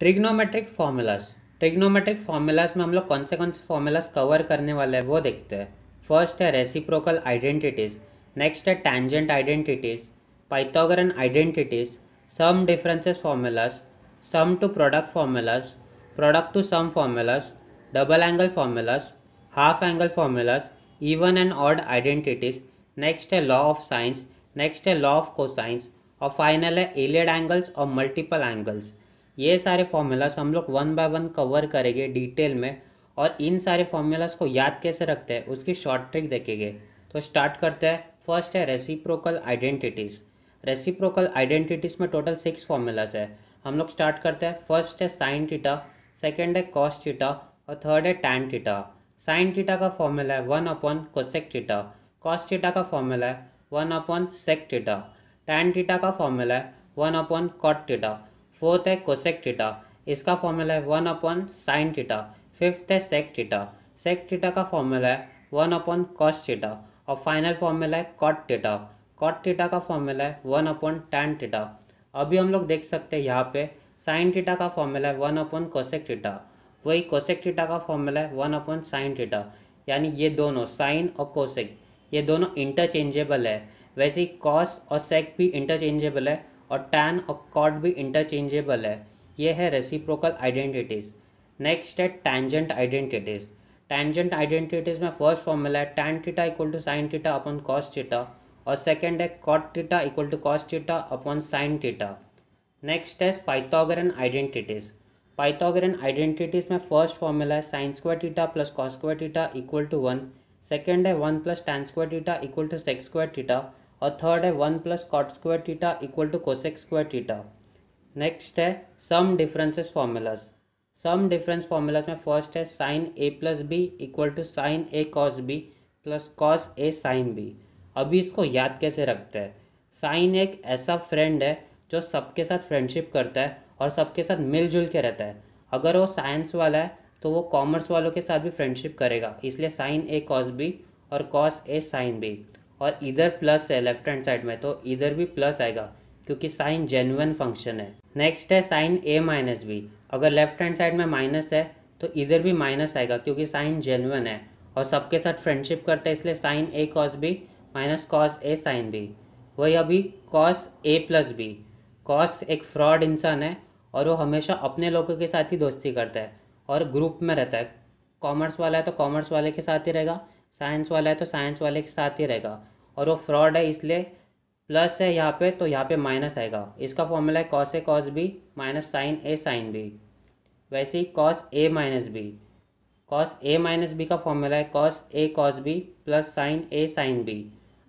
trigonometric formulas trigonometric formulas में हम लोग कौन से कौन से फार्मूलाज कवर करने वाले हैं वो देखते हैं फर्स्ट है रेसिप्रोकल आइडेंटिटीज़ नेक्स्ट है tangent identities pythagorean identities sum differences formulas sum to product formulas product to sum formulas double angle formulas half angle formulas even and odd identities next है law of sines next है law of cosines और final है allied angles और multiple angles ये सारे formulas हम लोग one by one cover करेंगे डिटेल में और इन सारे फॉर्मूलाज को याद कैसे रखते हैं उसकी शॉर्ट ट्रिक देखेंगे तो स्टार्ट करते हैं फर्स्ट है रेसिप्रोकल आइडेंटिटीज़ रेसिप्रोकल आइडेंटिटीज़ में टोटल सिक्स फॉर्मूलाज है हम लोग स्टार्ट करते हैं फर्स्ट है साइन टीटा सेकेंड है कॉस टीटा और थर्ड है टैन टीटा साइन टीटा का फॉर्मूला है one upon cosec theta cos theta का फॉर्मूला है one upon sec theta tan theta का फॉर्मूला है one upon cot theta fourth है कोसेक टीटा इसका फॉर्मूला है one upon sine theta fifth है सेक टीटा सेक टीटा का formula है वन अपॉन कॉस टीटा और फाइनल फॉर्मूला है कॉट टीटा कॉट टीटा का फॉर्मूला है वन अपॉन टैन टीटा अभी हम लोग देख सकते हैं यहाँ पे साइन टीटा का फॉर्मूला है वन अपॉन कोसेक टीटा वही कोसेक टीटा का फॉर्मूला है वन अपॉन साइन टीटा यानी ये दोनों साइन और कोसेक ये दोनों इंटरचेंजेबल है वैसे ही कॉस और सेक भी इंटरचेंजेबल है और टैन और कॉट भी इंटरचेंजेबल है ये है रेसिप्रोकल आइडेंटिटीज़ नेक्स्ट है टैंजेंट आइडेंटिटीज़ टैंजेंट आइडेंटिटीज़ में फर्स्ट फॉर्मूला है tan theta equal to sine theta upon cos theta और सेकेंड है cot theta equal to cos theta upon sine theta next है पाइथागोरन आइडेंटिटीज़ पाइथागोरन आइडेंटिटीज़ में first formula है sine square theta plus cos square theta equal to one second है one plus tan square theta equal to sec square theta और third है one plus cot square theta equal to cosec square theta next है sum differences formulas sum difference formulas में first है sine A plus B equal to sine A cos B plus cos A sine B अभी इसको याद कैसे रखते हैं sign एक ऐसा फ्रेंड है जो सबके साथ फ्रेंडशिप करता है और सबके साथ मिलजुल के रहता है अगर वो साइंस वाला है तो वो कॉमर्स वालों के साथ भी फ्रेंडशिप करेगा इसलिए साइन ए कॉस बी और कॉस ए साइन बी और इधर प्लस है लेफ्ट हैंड साइड में तो इधर भी प्लस आएगा क्योंकि साइन जेनुअन फंक्शन है नेक्स्ट है साइन ए माइनस बी अगर लेफ्ट हैंड साइड में माइनस है तो इधर भी माइनस आएगा क्योंकि साइन जेनुअन है और सबके साथ फ्रेंडशिप करता है इसलिए sine A cos B minus cos A sine B वही अभी cos A plus B cos एक फ्रॉड इंसान है और वो हमेशा अपने लोगों के साथ ही दोस्ती करता है और ग्रुप में रहता है कॉमर्स वाला है तो कॉमर्स वाले के साथ ही रहेगा साइंस वाला है तो साइंस वाले के साथ ही रहेगा और वो फ्रॉड है इसलिए प्लस है यहाँ पे तो यहाँ पे माइनस आएगा इसका फॉर्मूला है cos A cos B minus sine A sine B वैसे ही cos A minus B cos A minus B का फॉर्मूला है cos A cos B plus sine A sine B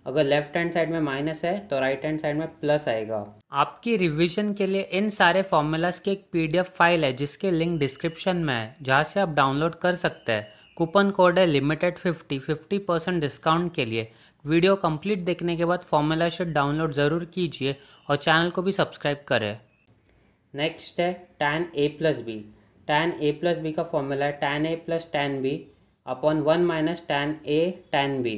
अगर लेफ्ट हैंड साइड में minus है तो right hand side में plus आएगा आपकी रिविजन के लिए इन सारे फॉर्मूलाज की एक पी फाइल है जिसके लिंक डिस्क्रिप्शन में है जहाँ से आप डाउनलोड कर सकते हैं कूपन कोड है limited fifty fifty percent discount के लिए वीडियो कंप्लीट देखने के बाद फॉर्मूला शीट डाउनलोड ज़रूर कीजिए और चैनल को भी सब्सक्राइब करें नेक्स्ट है tan A plus B tan A plus B का फॉर्मूला है tan A plus tan B upon one minus tan A tan B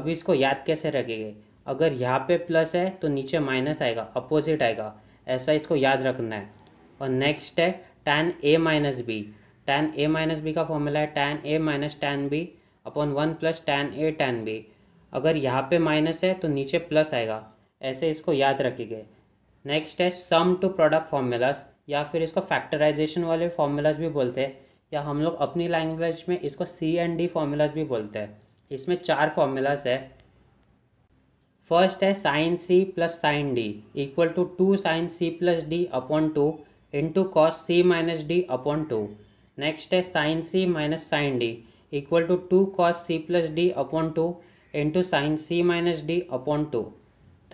अभी इसको याद कैसे रखेंगे अगर यहाँ पे प्लस है तो नीचे माइनस आएगा अपोजिट आएगा ऐसा इसको याद रखना है और नेक्स्ट है tan A minus B tan A minus B का फॉर्मूला है tan A minus tan B upon one plus tan A tan B अगर यहाँ पे माइनस है तो नीचे प्लस आएगा ऐसे इसको याद रखिए नेक्स्ट है सम टू प्रोडक्ट फॉर्मूलाज या फिर इसको फैक्टराइजेशन वाले फॉर्मूलाज भी बोलते हैं या हम लोग अपनी लैंग्वेज में इसको सी एंड डी फॉर्मूलाज भी बोलते हैं इसमें चार फॉर्मूलाज है फर्स्ट है sine C plus sine D equal to two sine C plus D upon two into cos C minus D upon two next है sine C minus sine D equal to two cos C plus D upon two into sine C minus D upon two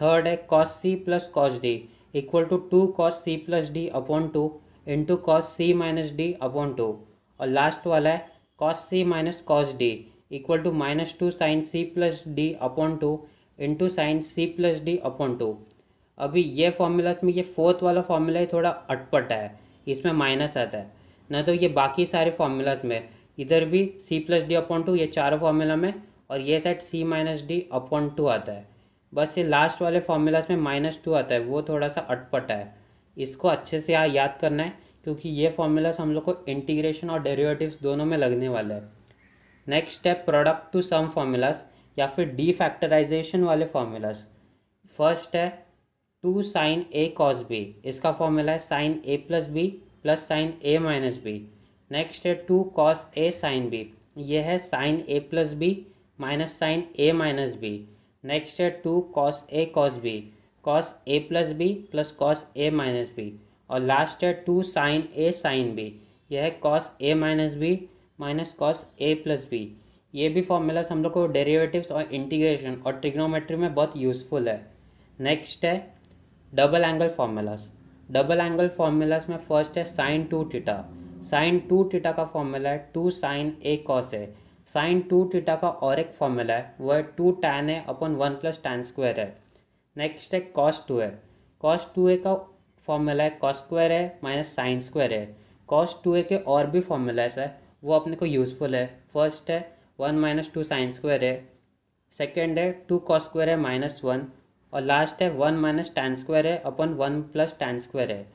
third है cos C plus cos D equal to two cos C plus D upon two into cos C minus D upon two और last वाला है cos C minus cos D equal to minus two sine C plus D upon two into sine C plus D upon two अभी ये formulas में ये fourth वाला formula ही थोड़ा अटपटा है इसमें माइनस आता है ना तो ये बाकी सारे फॉर्मूलाज में इधर भी C plus D upon two ये चारों फार्मूला में और ये set C minus D upon two आता है बस ये लास्ट वाले फार्मूलाज में माइनस टू आता है वो थोड़ा सा अटपट है इसको अच्छे से यहाँ याद करना है क्योंकि ये फार्मूलाज हम लोग को इंटीग्रेशन और डेरिवेटिव्स दोनों में लगने वाला है next step product to sum formulas या फिर डी फैक्टराइजेशन वाले फार्मूलाज फर्स्ट है two sine A cos B इसका फॉर्मूला है sine A plus B plus sine A minus B next है two cos A sine B यह है sine A plus B minus sine A minus B next है two cos A cos B cos A plus B plus cos A minus B और last है two sine A sine B यह है cos A minus B minus cos A plus B ये भी formulas हम लोग को डेरिवेटिव्स और इंटीग्रेशन और ट्रिग्नोमेट्री में बहुत यूज़फुल है नेक्स्ट है double angle formulas double angle formulas में फर्स्ट है sine two theta sine two theta का फॉर्मूला है टू साइन ए कॉस है साइन टू टीटा का और एक फॉर्मूला है वह टू टैन है upon one plus tan square है नेक्स्ट है कॉस टू है कॉस टू ए का फॉर्मूला है कॉस स्क्वायर है माइनस साइन स्क्वायर है कॉस टू ए के और भी फॉर्मूलाज है वो अपने को यूज़फुल है फर्स्ट है one minus two sine square है सेकेंड है टू कॉस स्क्वायर है माइनस वन और लास्ट है वन माइनस टैन स्क्वायर है upon one plus tan square है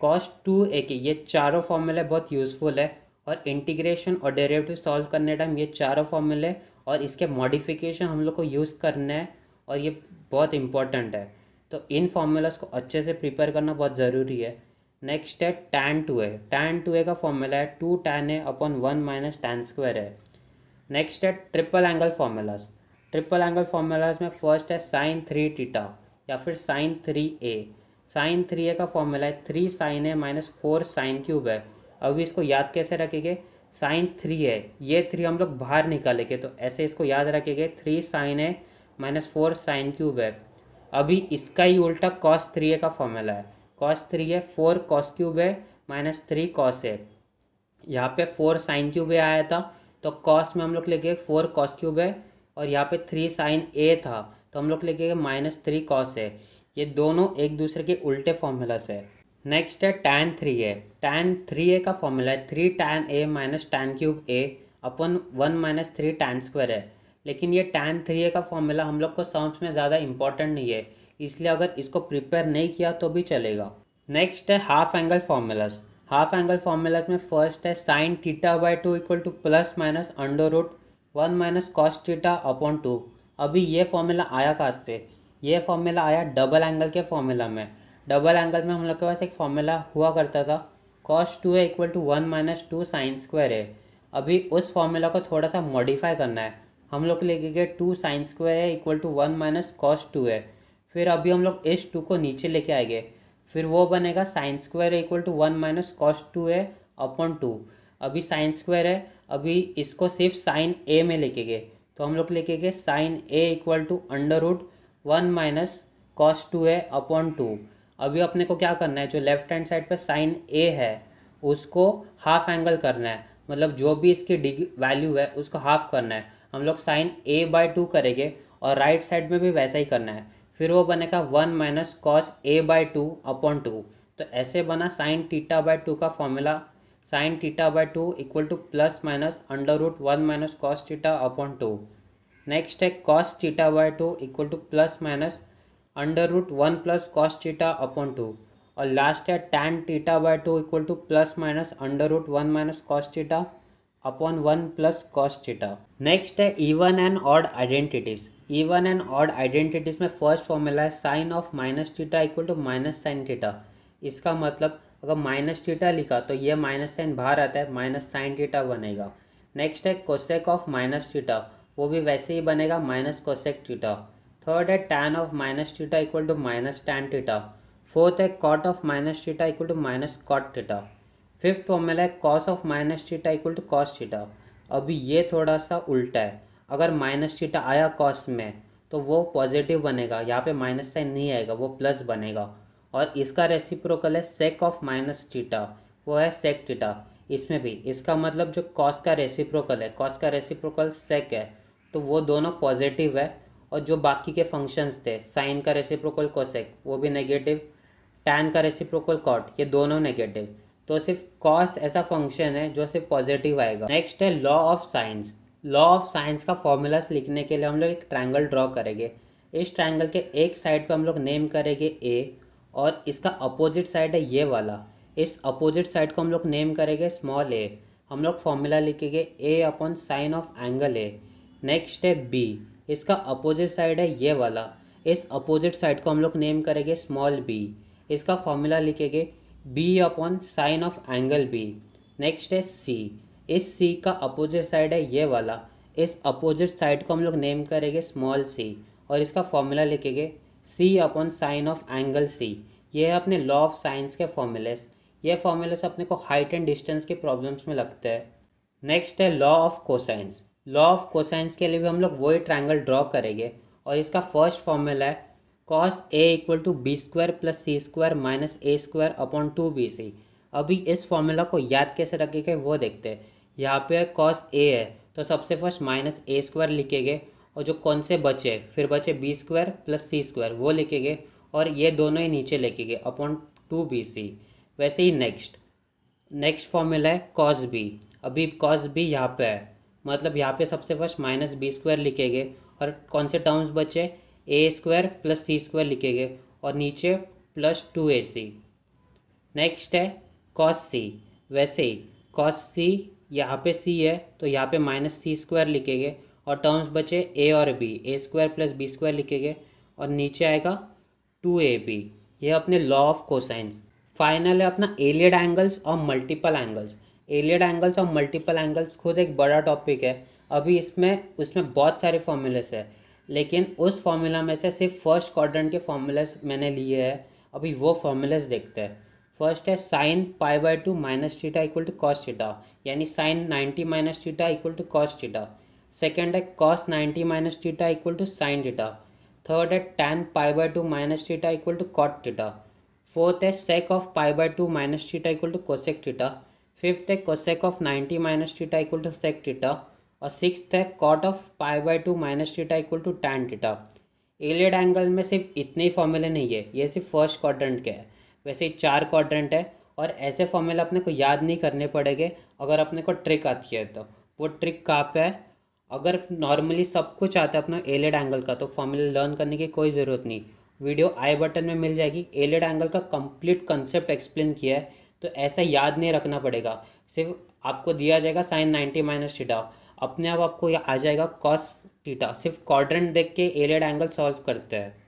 कॉस टू ए के ये चारों फॉर्मूले बहुत यूज़फुल है और इंटीग्रेशन और डेरिवेटिव सॉल्व करने टाइम ये चारों फॉर्मूले और इसके मॉडिफिकेशन हम लोग को यूज़ करना है और ये बहुत इंपॉर्टेंट है तो इन फॉर्मूलाज को अच्छे से प्रिपेयर करना बहुत ज़रूरी है नेक्स्ट है tan two A tan two A का फॉर्मूला है two tan A upon one minus tan square है नेक्स्ट है triple angle formulas triple angle formulas में फर्स्ट है साइन थ्री टीटा या फिर sine three A sine three A का formula है three sine A minus four sine cube है अभी इसको याद कैसे रखेंगे साइन थ्री है ये थ्री हम लोग बाहर निकालेंगे तो ऐसे इसको याद रखेंगे three sine A minus four sine cube है अभी इसका ही उल्टा कॉस थ्री ए का फॉर्मूला है कॉस थ्री है फोर कॉस क्यूब है माइनस थ्री कॉस है यहाँ पे फोर साइन क्यूब आया था तो कॉस में हम लोग लेके फोर कॉस क्यूब है और यहाँ पे थ्री साइन ए था तो हम लोग लिखेंगे माइनस थ्री कॉस है ये दोनों एक दूसरे के उल्टे फॉर्मूलास है नेक्स्ट है tan three A tan three A का फॉर्मूला है three tan A minus tan cube A upon one minus three tan square है लेकिन ये टैन थ्री ए का फॉर्मूला हम लोग को सम्स में ज़्यादा इंपॉर्टेंट नहीं है इसलिए अगर इसको प्रिपेयर नहीं किया तो भी चलेगा नेक्स्ट है half angle formulas half angle formulas में फर्स्ट है sine theta by two equal to plus minus under root one minus cos theta upon two अभी ये फॉर्मूला आया कहाँ से ये फॉर्मूला आया डबल एंगल के फॉर्मूला में डबल एंगल में हम लोग के पास एक फॉर्मूला हुआ करता था कॉस टू है equal to one minus two sines square है अभी उस फॉर्मूला को थोड़ा सा मॉडिफाई करना है हम लोग लेके गए टू साइंस स्क्वायर है equal to one minus cos two है फिर अभी हम लोग इस टू को नीचे लेके आएंगे फिर वो बनेगा sines square equal to one minus cos two है अपॉन टू अभी साइन स्क्वायर है अभी इसको सिर्फ साइन ए में लेके गए तो हम लोग लेके गए sine A equal to under root one minus cos two A upon two अभी अपने को क्या करना है जो लेफ्ट हैंड साइड पर साइन ए है उसको हाफ एंगल करना है मतलब जो भी इसकी डिग्री वैल्यू है उसको हाफ करना है हम लोग साइन ए बाय टू करेंगे और राइट right साइड में भी वैसा ही करना है फिर वो बनेगा one minus cos A by two upon two तो ऐसे बना साइन टीटा बाय टू का formula sine theta by two equal to plus minus under root one minus cos theta upon two next है cos theta by two equal to plus minus under root one plus cos theta upon two और last है tan theta by two equal to plus minus under root one minus cos theta upon one plus cos theta next है even and odd identities even and odd identities में first formula है sine of minus theta equal to minus sine theta इसका मतलब अगर minus theta लिखा तो ये minus sign बाहर आता है माइनस साइन थीटा बनेगा नेक्स्ट है कोसेक ऑफ माइनस थीटा वो भी वैसे ही बनेगा माइनस कोसेक थीटा थर्ड है tan of minus theta equal to minus tan theta fourth है cot of minus theta equal to minus cot theta fifth formula है cos of minus theta equal to cos theta अभी ये थोड़ा सा उल्टा है अगर माइनस थीटा आया कॉस में तो वो पॉजिटिव बनेगा यहाँ पे माइनस साइन नहीं आएगा वो प्लस बनेगा और इसका रेसिप्रोकल है सेक ऑफ माइनस टीटा वो है सेक टीटा इसमें भी इसका मतलब जो कॉस का रेसिप्रोकल है कॉस का रेसिप्रोकल सेक है तो वो दोनों पॉजिटिव है और जो बाकी के फंक्शंस थे साइन का रेसिप्रोकल कोसेक वो भी नेगेटिव टैन का रेसिप्रोकल कॉट ये दोनों नेगेटिव तो सिर्फ कॉस ऐसा फंक्शन है जो सिर्फ पॉजिटिव आएगा नेक्स्ट है law of sines law of sines का फॉर्मूलास लिखने के लिए हम लोग एक ट्रैंगल ड्रॉ करेंगे इस ट्राइंगल के एक साइड पर हम लोग नेम करेंगे ए और इसका अपोजिट साइड है ये वाला इस अपोजिट साइड को हम लोग नेम करेंगे स्मॉल ए हम लोग फॉर्मूला लिखेंगे A upon sine of angle A next है बी इसका अपोजिट साइड है ये वाला इस अपोजिट साइड को हम लोग नेम करेंगे स्मॉल बी इसका फॉर्मूला लिखेंगे B upon sine of angle B next है सी इस सी का अपोजिट साइड है ये वाला इस अपोजिट साइड को हम लोग नेम करेंगे स्मॉल सी और इसका फॉर्मूला लिखेंगे C upon sine of angle C ये है अपने लॉ ऑफ साइंस के फॉर्मूलेस ये फॉर्मूलेस अपने को हाइट एंड डिस्टेंस के प्रॉब्लम्स में लगते हैं नेक्स्ट है law of cosines law of cosines के लिए भी हम लोग वही ट्राइंगल ड्रॉ करेंगे और इसका फर्स्ट फॉर्मूला है cos A equal to B square plus C square minus A square upon two B C अभी इस फॉर्मूला को याद कैसे रखेंगे वो देखते हैं यहाँ पे कॉस ए है तो सबसे फर्स्ट माइनस ए स्क्वायर लिखेंगे और जो कौन से बचे फिर बचे B square plus C square वो लिखेंगे गए और ये दोनों ही नीचे लिखे गए अपॉन टू बी सी वैसे ही नेक्स्ट नेक्स्ट फॉर्मूला है कॉस बी अभी कॉस बी यहाँ पे है मतलब यहाँ पे सबसे फर्स्ट माइनस बी स्क्वायर लिखे गए और कौन से टर्म्स बचे A square plus C square लिखे गए और नीचे plus two A C next है कॉस सी वैसे ही कॉस सी यहाँ पे सी है तो यहाँ पे माइनस सी स्क्वायर लिखे गए और टर्म्स बचे ए और B A square plus B square लिखे गए और नीचे आएगा टू ए बी ये अपने लॉ ऑफ कोसाइंस फाइनल है अपना एलियड एंगल्स और मल्टीपल एंगल्स एलियड एंगल्स और मल्टीपल एंगल्स खुद एक बड़ा टॉपिक है अभी इसमें उसमें बहुत सारे फॉर्मूलेस है लेकिन उस फॉर्मूला में से सिर्फ फर्स्ट क्वाड्रेंट के फॉर्मूलेस मैंने लिए हैं अभी वो फॉर्मूलेस देखते हैं फर्स्ट है sine pi by two minus theta equal to cos theta यानी sine ninety minus theta equal to cos theta second है cos ninety minus theta equal to sine theta third है tan pi by two minus theta equal to cot theta fourth है sec of pi by two minus theta equal to cosec theta fifth है cosec of ninety minus theta equal to sec theta और six है cot of pi by two minus theta equal to tan theta allied angle में सिर्फ इतने ही फॉर्मूले नहीं है ये सिर्फ फर्स्ट क्वाड्रेंट के है वैसे ही चार क्वाड्रेंट है और ऐसे फॉर्मूले अपने को याद नहीं करने पड़ेंगे अगर अपने को ट्रिक आती है तो वो ट्रिक कहाँ पे है अगर नॉर्मली सब कुछ आता है अपना एलेड एंगल e का तो फॉर्मूला लर्न करने की कोई ज़रूरत नहीं वीडियो आई बटन में मिल जाएगी एलेड एंगल e का कंप्लीट कंसेप्ट एक्सप्लेन किया है तो ऐसा याद नहीं रखना पड़ेगा सिर्फ आपको दिया जाएगा साइन नाइन्टी माइनस टीटा अपने आप आपको आ जाएगा कॉस टीटा सिर्फ क्वाड्रेंट देख के एलेड एंगल सॉल्व करते हैं